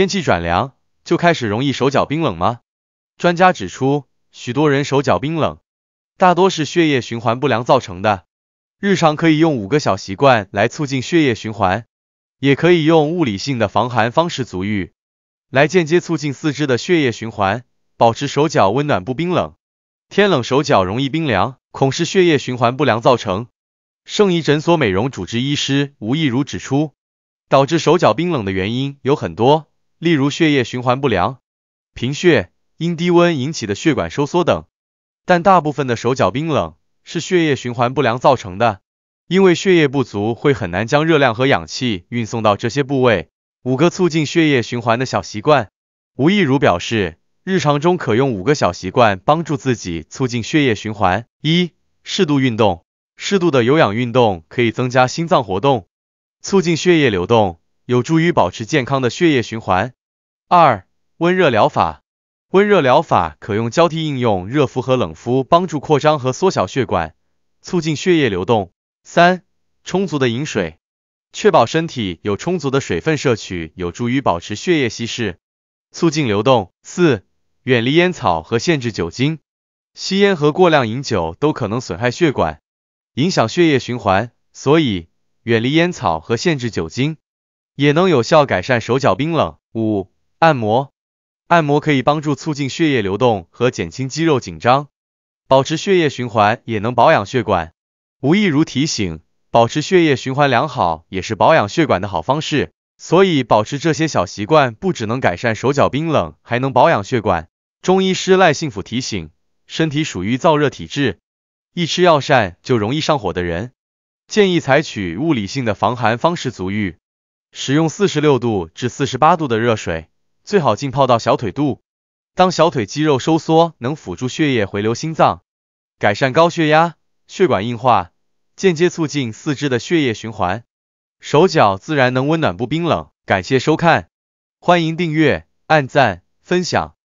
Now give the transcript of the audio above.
天气转凉就开始容易手脚冰冷吗？专家指出，许多人手脚冰冷，大多是血液循环不良造成的。日常可以用五个小习惯来促进血液循环，也可以用物理性的防寒方式足浴，来间接促进四肢的血液循环，保持手脚温暖不冰冷。天冷手脚容易冰凉，恐是血液循环不良造成。圣医诊所美容主治医师吴亦如指出，导致手脚冰冷的原因有很多。例如血液循环不良、贫血、因低温引起的血管收缩等，但大部分的手脚冰冷是血液循环不良造成的，因为血液不足会很难将热量和氧气运送到这些部位。五个促进血液循环的小习惯，吴亦如表示，日常中可用五个小习惯帮助自己促进血液循环：一、适度运动，适度的有氧运动可以增加心脏活动，促进血液流动，有助于保持健康的血液循环。二、温热疗法，温热疗法可用交替应用热敷和冷敷，帮助扩张和缩小血管，促进血液流动。三、充足的饮水，确保身体有充足的水分摄取，有助于保持血液稀释，促进流动。四、远离烟草和限制酒精，吸烟和过量饮酒都可能损害血管，影响血液循环，所以远离烟草和限制酒精，也能有效改善手脚冰冷。五。按摩，按摩可以帮助促进血液流动和减轻肌肉紧张，保持血液循环也能保养血管。吴亦如提醒，保持血液循环良好也是保养血管的好方式，所以保持这些小习惯不只能改善手脚冰冷，还能保养血管。中医师赖幸福提醒，身体属于燥热体质，一吃药膳就容易上火的人，建议采取物理性的防寒方式足浴，使用四十六度至四十八度的热水。最好浸泡到小腿肚，当小腿肌肉收缩，能辅助血液回流心脏，改善高血压、血管硬化，间接促进四肢的血液循环，手脚自然能温暖不冰冷。感谢收看，欢迎订阅、按赞、分享。